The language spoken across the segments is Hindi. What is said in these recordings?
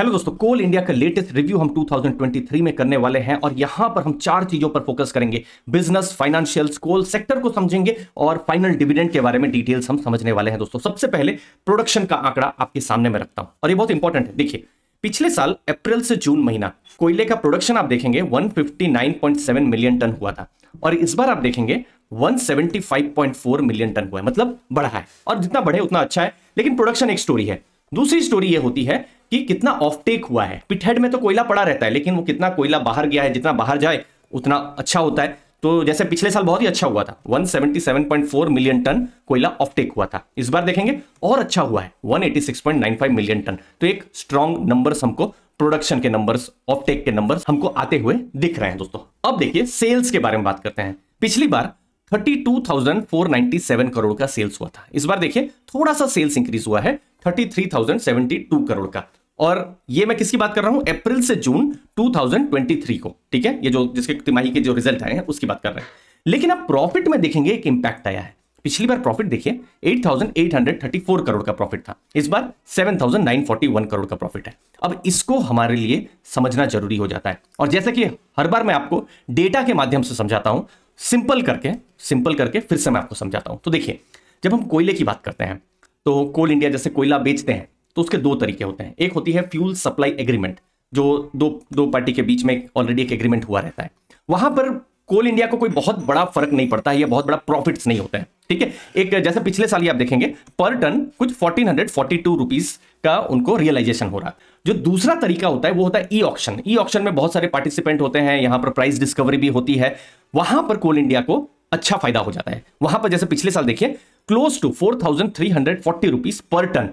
हेलो दोस्तों कोल इंडिया का लेटेस्ट रिव्यू हम 2023 में करने वाले हैं और यहां पर हम चार चीजों पर फोकस करेंगे बिजनेस फाइनेंशियल्स कोल सेक्टर को समझेंगे और फाइनल डिविडेंड के बारे में डिटेल्स हम समझने वाले हैं दोस्तों सबसे पहले प्रोडक्शन का आंकड़ा आपके सामने में रखता हूं और ये बहुत इंपॉर्टेंट है देखिए पिछले साल अप्रैल से जून महीना कोयले का प्रोडक्शन आप देखेंगे 159.7 मिलियन टन हुआ था और इस बार आप देखेंगे 175.4 मिलियन टन हुआ है मतलब बढ़ा है और जितना बढ़े उतना अच्छा है लेकिन प्रोडक्शन एक स्टोरी है दूसरी स्टोरी ये होती है कि कितना ऑफटेक हुआ है पिटहेड में तो कोयला पड़ा रहता है लेकिन वो कितना कोयला बाहर गया है जितना बाहर जाए उतना अच्छा होता है तो जैसे पिछले साल बहुत ही अच्छा हुआ था 177.4 मिलियन टन कोयला ऑफटेक हुआ था इस बार देखेंगे और अच्छा हुआ है 186.95 मिलियन टन तो एक स्ट्रॉन्ग नंबर हमको प्रोडक्शन के नंबर्स ऑफटेक के नंबर्स हमको आते हुए दिख रहे हैं दोस्तों अब देखिए सेल्स के बारे में बात करते हैं पिछली बार 32,497 करोड़ का सेल्स हुआ था इस बार देखिए थोड़ा सा सेल्स इंक्रीज हुआ है 33,072 करोड़ का और ये मैं किसकी बात कर रहा हूं अप्रैल से जून 2023 को ठीक है ये जो जिसके तिमाही के जो रिजल्ट आए हैं उसकी बात कर रहे हैं लेकिन अब प्रॉफिट में देखेंगे एक इंपैक्ट आया है पिछली बार प्रॉफिट देखिए 8,834 करोड़ का प्रॉफिट था इस बार 7,941 करोड़ का प्रॉफिट है अब इसको हमारे लिए समझना जरूरी हो जाता है और जैसा कि हर बार मैं आपको डेटा के माध्यम से समझाता हूं सिंपल करके सिंपल करके फिर से मैं आपको समझाता हूं तो देखिए जब हम कोयले की बात करते हैं तो कोल इंडिया जैसे कोयला बेचते हैं तो उसके दो तरीके होते हैं एक होती है फ्यूल सप्लाई एग्रीमेंट जो दो दो पार्टी के बीच में ऑलरेडी एक एग्रीमेंट हुआ रहता है वहां पर कोल इंडिया को कोई बहुत बड़ा फर्क नहीं पड़ता है या बहुत बड़ा प्रॉफिट्स नहीं होता है ठीक है एक जैसे पिछले साल ही आप देखेंगे पर टन कुछ 1442 रुपीस का उनको रियलाइजेशन हो रहा जो दूसरा तरीका होता है वो होता है ई ऑक्शन ई ऑक्शन में बहुत सारे पार्टिसिपेंट होते हैं यहां पर प्राइस डिस्कवरी भी होती है वहां पर कोल इंडिया को अच्छा फायदा हो जाता है वहां पर जैसे पिछले साल देखिए close to four thousand three hundred forty rupees per ton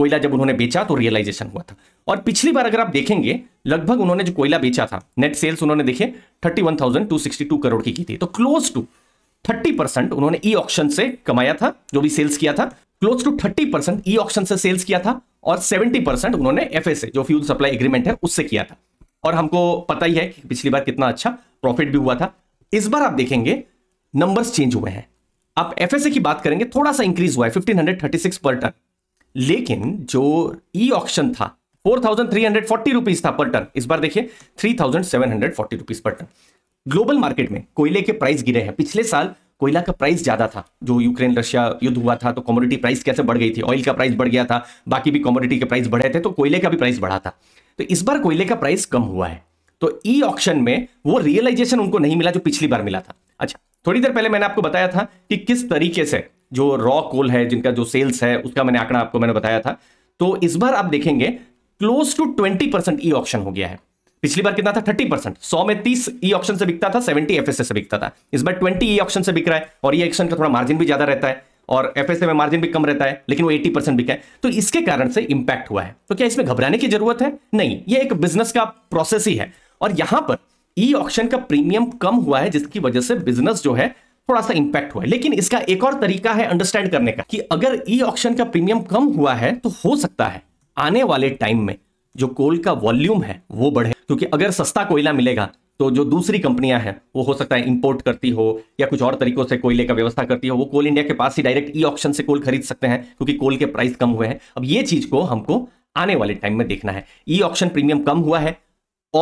कोयला जब उन्होंने बेचा तो रियलाइजेशन हुआ था और पिछली बार अगर आप देखेंगे लगभग उन्होंने जो कोयला बेचा था नेट सेल्स उन्होंने देखे thirty one thousand two sixty two crore की की थी तो क्लोज टू थर्टी परसेंट उन्होंने ई ऑक्शन से कमाया था जो भी सेल्स किया था close to thirty percent e auction से सेल्स किया था और सेवेंटी परसेंट उन्होंने एफ जो फ्यूल सप्लाई एग्रीमेंट है उससे किया था और हमको पता ही है कि पिछली बार कितना अच्छा प्रॉफिट भी हुआ था इस बार आप देखेंगे नंबर्स चेंज हुए हैं आप एफ की बात करेंगे थोड़ा सा इंक्रीज हुआ है फिफ्टीन पर टन लेकिन जो ई ऑक्शन था four thousand three hundred forty rupees था पर टन इस बार देखिए three thousand seven hundred forty rupees per ton global market में कोयले के प्राइस गिरे हैं पिछले साल कोयला का प्राइस ज्यादा था जो यूक्रेन रशिया युद्ध हुआ था तो कॉमोडिटी प्राइस कैसे बढ़ गई थी ऑयल का प्राइस बढ़ गया था बाकी भी कॉमोडिटी के प्राइस बढ़े थे तो कोयले का भी प्राइस बढ़ा था तो इस बार कोयले का प्राइस कम हुआ है तो ई ऑप्शन में वो रियलाइजेशन उनको नहीं मिला जो पिछली बार मिला था अच्छा थोड़ी देर पहले मैंने आपको बताया था कि किस तरीके से जो रॉ कोल है जिनका जो सेल्स है उसका मैंने आंकड़ा आपको मैंने बताया था तो इस बार आप देखेंगे close to twenty percent e option हो गया है पिछली बार कितना था थर्टी परसेंट सौ में तीस ई e ऑप्शन से बिकता था सेवेंटी एफ से बिकता था इस बार ट्वेंटी ई ऑप्शन से बिक रहा है और ई e ऑप्शन का थोड़ा मार्जिन भी ज्यादा रहता है और एफ में मार्जिन भी कम रहता है लेकिन वो 80 परसेंट बिका है तो इसके कारण से इंपैक्ट हुआ है तो क्या इसमें घबराने की जरूरत है नहीं ये एक बिजनेस का प्रोसेस ही है और यहां पर ई e ऑप्शन का प्रीमियम कम हुआ है जिसकी वजह से बिजनेस जो है थोड़ा सा इंपैक्ट हुआ है लेकिन इसका एक और तरीका है अंडरस्टैंड करने का कि अगर ई ऑप्शन का प्रीमियम कम हुआ है तो हो सकता है आने वाले टाइम में जो कोल का वॉल्यूम है वो बढ़े क्योंकि अगर सस्ता कोयला मिलेगा तो जो दूसरी कंपनियां हैं वो हो सकता है इंपोर्ट करती हो या कुछ और तरीकों से कोयले का व्यवस्था करती हो वो कोल इंडिया के पास ही डायरेक्ट ई ऑप्शन से कोल खरीद सकते हैं क्योंकि कोल के प्राइस कम हुए हैं अब ये चीज को हमको आने वाले टाइम में देखना है ई ऑप्शन प्रीमियम कम हुआ है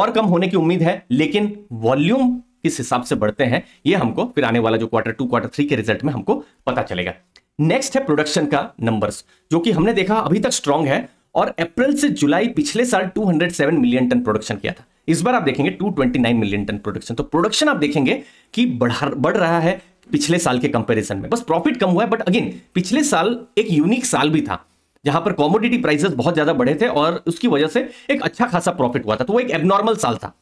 और कम होने की उम्मीद है लेकिन वॉल्यूम किस हिसाब से बढ़ते हैं ये हमको फिर आने वाला जो क्वार्टर टू क्वार्टर थ्री के रिजल्ट में हमको पता चलेगा नेक्स्ट है प्रोडक्शन का नंबर्स जो कि हमने देखा अभी तक स्ट्रांग है और अप्रैल से जुलाई पिछले साल 207 मिलियन टन प्रोडक्शन किया था इस बार आप देखेंगे 229 मिलियन टन प्रोडक्शन तो प्रोडक्शन आप देखेंगे कि बढ़ा बढ़ रहा है पिछले साल के कंपैरिजन में बस प्रॉफिट कम हुआ है बट अगेन पिछले साल एक यूनिक साल भी था जहां पर कॉमोडिटी प्राइसेस बहुत ज्यादा बढ़े थे और उसकी वजह से एक अच्छा खासा प्रॉफिट हुआ था तो वो एक एबनॉर्मल साल था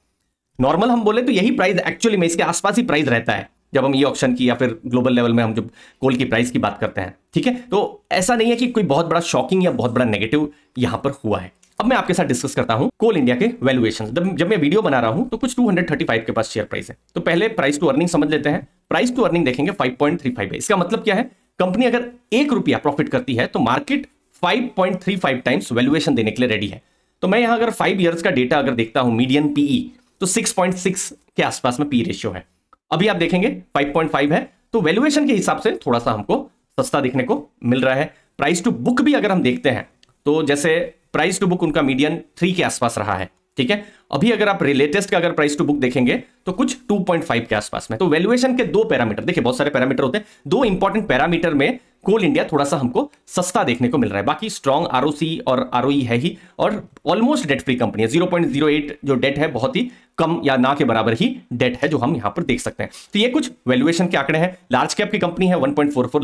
नॉर्मल हम बोले तो यही प्राइस एक्चुअली में इसके आसपास ही प्राइस रहता है जब हम ये ऑप्शन की या फिर ग्लोबल लेवल में हम जब कोल की प्राइस की बात करते हैं ठीक है तो ऐसा नहीं है कि कोई बहुत बड़ा शॉकिंग या बहुत बड़ा नेगेटिव यहां पर हुआ है अब मैं आपके साथ डिस्कस करता हूं कोल इंडिया के वैल्यूएशन जब मैं वीडियो बना रहा हूं तो कुछ 235 के पास शेयर प्राइस है तो पहले प्राइस टू अर्निंग समझ लेते हैं प्राइस टू अर्निंग देखेंगे 5.35 है इसका मतलब क्या है कंपनी अगर एक रुपया प्रॉफिट करती है तो मार्केट 5.35 टाइम्स वैल्युएशन देने के लिए रेडी है तो मैं यहां अगर फाइव ईयर्स का डेटा अगर देखता हूं मीडियम पीई तो 6.6 के आसपास में पी रेशियो है अभी आप देखेंगे 5.5 है तो वैल्यूएशन के हिसाब से थोड़ा सा हमको सस्ता देखने को मिल रहा है प्राइस टू बुक भी अगर हम देखते हैं तो जैसे प्राइस टू बुक उनका मीडियम थ्री के आसपास रहा है ठीक है अभी अगर आप लेटेस्ट का अगर प्राइस टू बुक देखेंगे तो कुछ 2.5 के आसपास में तो वैल्यूएशन के दो पैरामीटर देखिए बहुत सारे पैरामीटर होते हैं दो इंपॉर्टेंट पैरामीटर में कोल इंडिया थोड़ा सा हमको सस्ता देखने को मिल रहा है बाकी स्ट्रॉन्ग आर और आर e है ही और ऑलमोस्ट डेट फ्री कंपनी है जीरो पॉइंट जीरो एट जो डेट है बहुत ही कम या ना के बराबर ही डेट है जो हम यहां पर देख सकते हैं तो ये कुछ वैल्यूएशन के आंकड़े हैं लार्ज कैप की कंपनी है वन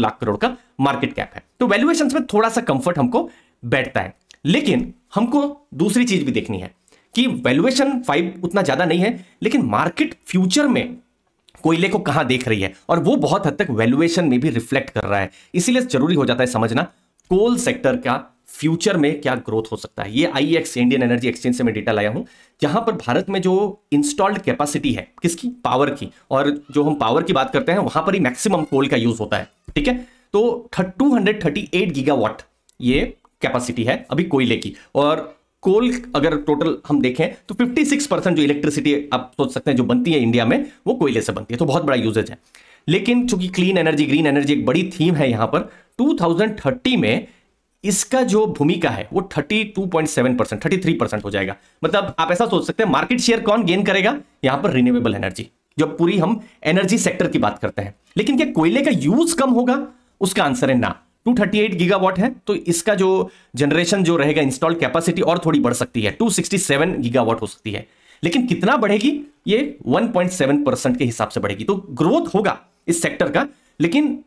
लाख करोड़ का मार्केट कैप है तो वैल्युएशन में थोड़ा सा कंफर्ट हमको बैठता है लेकिन हमको दूसरी चीज भी देखनी है कि वैल्यूएशन फाइव उतना ज्यादा नहीं है लेकिन मार्केट फ्यूचर में कोयले को कहां देख रही है और वो बहुत हद तक वैल्यूएशन में भी रिफ्लेक्ट कर रहा है इसीलिए जरूरी हो जाता है समझना कोल सेक्टर का फ्यूचर में क्या ग्रोथ हो सकता है ये आई एक्स इंडियन एनर्जी एक्सचेंज से मैं डेटा लाया हूं जहां पर भारत में जो इंस्टॉल्ड कैपेसिटी है किसकी पावर की और जो हम पावर की बात करते हैं वहां पर ही मैक्सिमम कोल का यूज होता है ठीक है तो two hundred thirty eight gigawatt ये कैपेसिटी है अभी कोयले की और कोल अगर टोटल हम देखें तो 56 परसेंट जो इलेक्ट्रिसिटी आप सोच सकते हैं जो बनती है इंडिया में वो कोयले से बनती है तो बहुत बड़ा यूजेज है लेकिन चूंकि क्लीन एनर्जी ग्रीन एनर्जी एक बड़ी थीम है यहां पर 2030 में इसका जो भूमिका है वो 32.7 परसेंट थर्टी परसेंट हो जाएगा मतलब आप ऐसा सोच सकते हैं मार्केट शेयर कौन गेन करेगा यहां पर रिन्यूएबल एनर्जी जब पूरी हम एनर्जी सेक्टर की बात करते हैं लेकिन क्या कोयले का यूज कम होगा उसका आंसर है ना 238 गीगावाट है तो इसका जो जनरेशन जो रहेगा इंस्टॉल कैपेसिटी और थोड़ी बढ़ सकती है 267 सिक्सटी हो सकती है लेकिन कितना बढ़ेगी ये 1.7 परसेंट के हिसाब से बढ़ेगी तो ग्रोथ होगा इस सेक्टर का लेकिन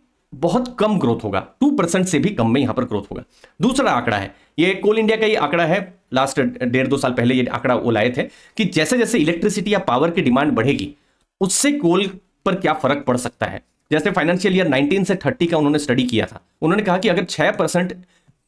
बहुत कम ग्रोथ होगा टू परसेंट से भी कम में यहां पर ग्रोथ होगा दूसरा आंकड़ा है ये कोल इंडिया का ये आंकड़ा है लास्ट डेढ़ दो साल पहले ये आंकड़ा वो लाए थे कि जैसे जैसे इलेक्ट्रिसिटी या पावर की डिमांड बढ़ेगी उससे कोल पर क्या फर्क पड़ सकता है जैसे फाइनेंशियल ईयर 19 से 30 का उन्होंने स्टडी किया था उन्होंने कहा कि अगर 6 परसेंट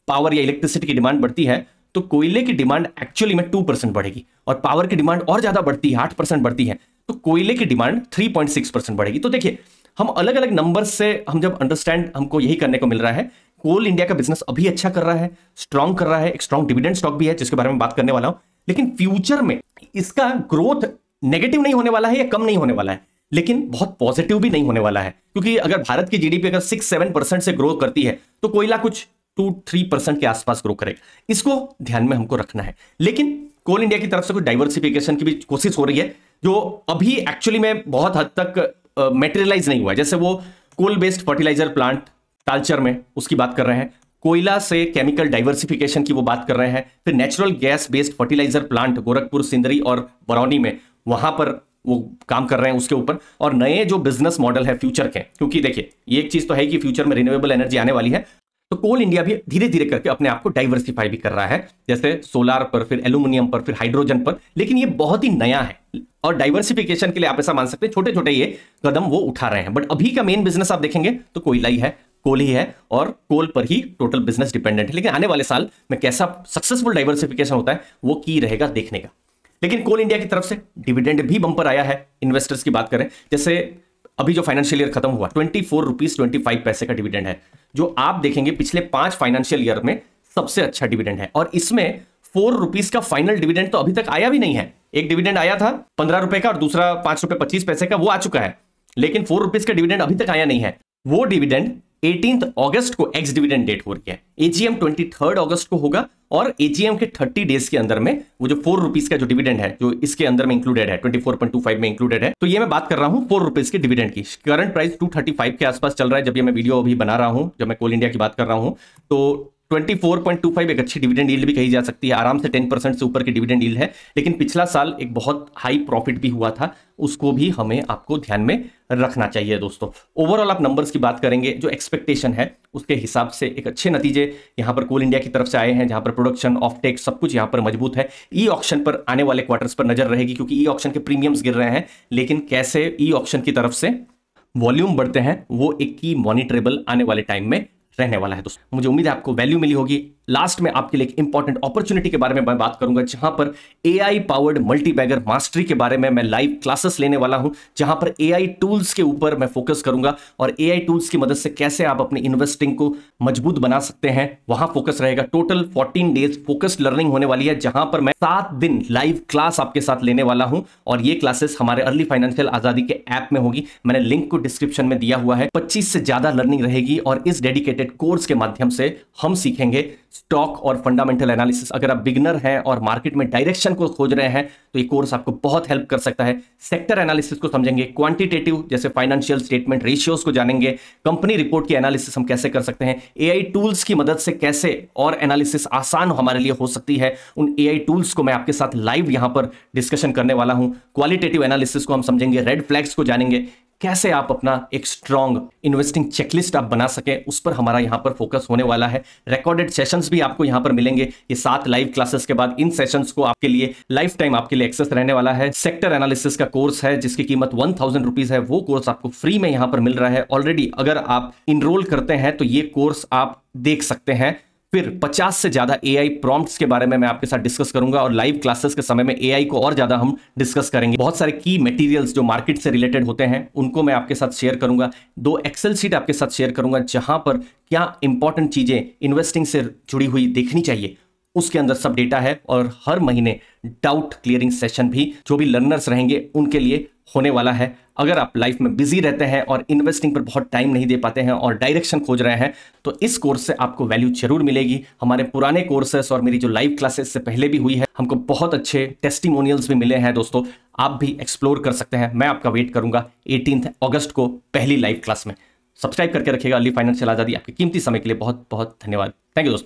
पावर या इलेक्ट्रिसिटी की डिमांड बढ़ती है तो कोयले की डिमांड एक्चुअली में 2 परसेंट बढ़ेगी और पावर की डिमांड और ज्यादा बढ़ती है आठ परसेंट बढ़ती है तो कोयले की डिमांड 3.6 परसेंट बढ़ेगी तो देखिए हम अलग अलग नंबर से हम जब अंडरस्टैंड हमको यही करने को मिल रहा है कोल इंडिया का बिजनेस अभी अच्छा कर रहा है स्ट्रांग कर रहा है एक स्ट्रांग डिविडेंड स्टॉक भी है जिसके बारे में बात करने वाला हूं लेकिन फ्यूचर में इसका ग्रोथ नेगेटिव नहीं होने वाला है या कम नहीं होने वाला है लेकिन बहुत पॉजिटिव भी नहीं होने वाला है क्योंकि अगर भारत की जीडीपी अगर सिक्स सेवन परसेंट से ग्रो करती है तो कोयला कुछ टू थ्री परसेंट के आसपास ग्रो करेगा इसको ध्यान में हमको रखना है लेकिन कोल इंडिया की तरफ से कुछ डाइवर्सिफिकेशन की भी कोशिश हो रही है जो अभी एक्चुअली में बहुत हद तक मेटेरियलाइज uh, नहीं हुआ है जैसे वो coal based fertilizer plant Talcher में उसकी बात कर रहे हैं कोयला से केमिकल डाइवर्सिफिकेशन की वो बात कर रहे हैं फिर natural gas based fertilizer plant Gorakhpur Sindri और बरौनी में वहां पर वो काम कर रहे हैं उसके ऊपर और नए जो बिजनेस मॉडल है फ्यूचर के क्योंकि देखिए ये एक चीज़ तो है कि फ्यूचर में रिन्यूएबल एनर्जी आने वाली है तो कोल इंडिया भी धीरे धीरे करके अपने आप को डाइवर्सिफाई भी कर रहा है जैसे सोलार पर फिर एल्यूमिनियम पर फिर हाइड्रोजन पर लेकिन ये बहुत ही नया है और डाइवर्सिफिकेशन के लिए आप ऐसा मान सकते हैं छोटे छोटे ये कदम वो उठा रहे हैं बट अभी का मेन बिजनेस आप देखेंगे तो कोयला ही है कोल ही है और कोल पर ही टोटल बिजनेस डिपेंडेंट है लेकिन आने वाले साल में कैसा सक्सेसफुल डाइवर्सिफिकेशन होता है वो की रहेगा देखने का लेकिन कोल इंडिया की तरफ से डिविडेंड भी बंपर आया है इन्वेस्टर्स की बात करें जैसे अभी जो फाइनेंशियल ईयर खत्म हुआ twenty four rupees twenty five पैसे का डिविडेंड है जो आप देखेंगे पिछले पांच फाइनेंशियल ईयर में सबसे अच्छा डिविडेंड है और इसमें फोर रुपीज का फाइनल डिविडेंड तो अभी तक आया भी नहीं है एक डिविडेंड आया था पंद्रह रुपए का और दूसरा पांच रुपए पच्चीस पैसे का वो आ चुका है लेकिन फोर रुपीज का डिविडेंड अभी तक आया नहीं है वो डिविडेंड एटीन अगस्त को एक्स डिविडेंड डेट हो रही है एजीएम ट्वेंटी थर्ड अगस्त को होगा और एजीएम के थर्टी डेज के अंदर में वो जो फोर रुपीज का जो डिविडेंड है जो इसके अंदर में इंक्लूडेड है twenty four point two five में इंक्लूडेड है तो ये मैं बात कर रहा हूँ फोर रुपीज के डिविडेंड की current price two thirty five के आसपास चल रहा है जब ये मैं वीडियो अभी बना रहा हूँ जब मैं कोल इंडिया की बात कर रहा हूँ तो 24.25 एक अच्छी डिविडेंड डील भी कही जा सकती है आराम से 10 परसेंट से ऊपर की डिविडेंड डील है लेकिन पिछला साल एक बहुत हाई प्रॉफिट भी हुआ था उसको भी हमें आपको ध्यान में रखना चाहिए दोस्तों ओवरऑल आप नंबर्स की बात करेंगे जो एक्सपेक्टेशन है उसके हिसाब से एक अच्छे नतीजे यहाँ पर कोल इंडिया की तरफ से आए हैं जहाँ पर प्रोडक्शन ऑफ टेक सब कुछ यहाँ पर मजबूत है ई ऑप्शन पर आने वाले क्वार्टर्स पर नजर रहेगी क्योंकि ई ऑप्शन के प्रीमियम्स गिर रहे हैं लेकिन कैसे ई ऑप्शन की तरफ से वॉल्यूम बढ़ते हैं वो एक की मॉनिटरेबल आने वाले टाइम में रहने वाला है दोस्तों मुझे उम्मीद है आपको वैल्यू मिली होगी लास्ट में आपके लिए एक इंपॉर्टेंट अपॉर्चुनिटी के बारे में मैं बात करूंगा जहां पर A I powered multibagger mastery के बारे में मैं लाइव क्लासेस लेने वाला हूं जहां पर ए आई टूल्स के ऊपर मैं फोकस करूंगा और ए आई टूल्स की मदद से कैसे आप अपने इन्वेस्टिंग को मजबूत बना सकते हैं वहां फोकस रहेगा total fourteen days focused learning होने वाली है जहां पर मैं सात दिन लाइव क्लास आपके साथ लेने वाला हूं और ये क्लासेस हमारे अर्ली फाइनेंशियल आजादी के ऐप में होगी मैंने लिंक को डिस्क्रिप्शन में दिया हुआ है पच्चीस से ज्यादा लर्निंग रहेगी और इस डेडिकेटेड कोर्स के माध्यम से हम सीखेंगे स्टॉक और फंडामेंटल एनालिसिस अगर आप बिगनर हैं और मार्केट में डायरेक्शन को खोज रहे हैं तो ये कोर्स आपको बहुत हेल्प कर सकता है सेक्टर एनालिसिस को समझेंगे क्वांटिटेटिव जैसे फाइनेंशियल स्टेटमेंट रेशियोज को जानेंगे कंपनी रिपोर्ट की एनालिसिस हम कैसे कर सकते हैं ए टूल्स की मदद से कैसे और एनालिसिस आसान हमारे लिए हो सकती है उन ए टूल्स को मैं आपके साथ लाइव यहां पर डिस्कशन करने वाला हूं क्वालिटेटिव एनालिसिस को हम समझेंगे रेड फ्लैग्स को जानेंगे कैसे आप अपना एक स्ट्रॉन्ग इन्वेस्टिंग चेकलिस्ट आप बना सके उस पर हमारा यहाँ पर फोकस होने वाला है रिकॉर्डेड सेशंस भी आपको यहाँ पर मिलेंगे ये सात लाइव क्लासेस के बाद इन सेशंस को आपके लिए लाइफ टाइम आपके लिए एक्सेस रहने वाला है सेक्टर एनालिसिस का कोर्स है जिसकी कीमत वन थाउजेंड रुपीज है वो कोर्स आपको फ्री में यहाँ पर मिल रहा है ऑलरेडी अगर आप इनरोल करते हैं तो ये कोर्स आप देख सकते हैं फिर 50 से ज़्यादा ए आई के बारे में मैं आपके साथ डिस्कस करूंगा और लाइव क्लासेस के समय में ए को और ज़्यादा हम डिस्कस करेंगे बहुत सारे की मटेरियल्स जो मार्केट से रिलेटेड होते हैं उनको मैं आपके साथ शेयर करूंगा दो एक्सेल सीट आपके साथ शेयर करूंगा जहां पर क्या इंपॉर्टेंट चीज़ें इन्वेस्टिंग से जुड़ी हुई देखनी चाहिए उसके अंदर सब डेटा है और हर महीने डाउट क्लियरिंग सेशन भी जो भी लर्नर्स रहेंगे उनके लिए होने वाला है अगर आप लाइफ में बिजी रहते हैं और इन्वेस्टिंग पर बहुत टाइम नहीं दे पाते हैं और डायरेक्शन खोज रहे हैं तो इस कोर्स से आपको वैल्यू जरूर मिलेगी हमारे पुराने कोर्सेस और मेरी जो लाइव क्लासेस से पहले भी हुई है हमको बहुत अच्छे टेस्टिमोनियल्स भी मिले हैं दोस्तों आप भी एक्सप्लोर कर सकते हैं मैं आपका वेट करूंगा एटीन अगस्त को पहली लाइव क्लास में सब्सक्राइब करके रखेगा अली फाइनेंशियल आजादी आपके कीमती समय के लिए बहुत बहुत धन्यवाद थैंक यू दोस्तों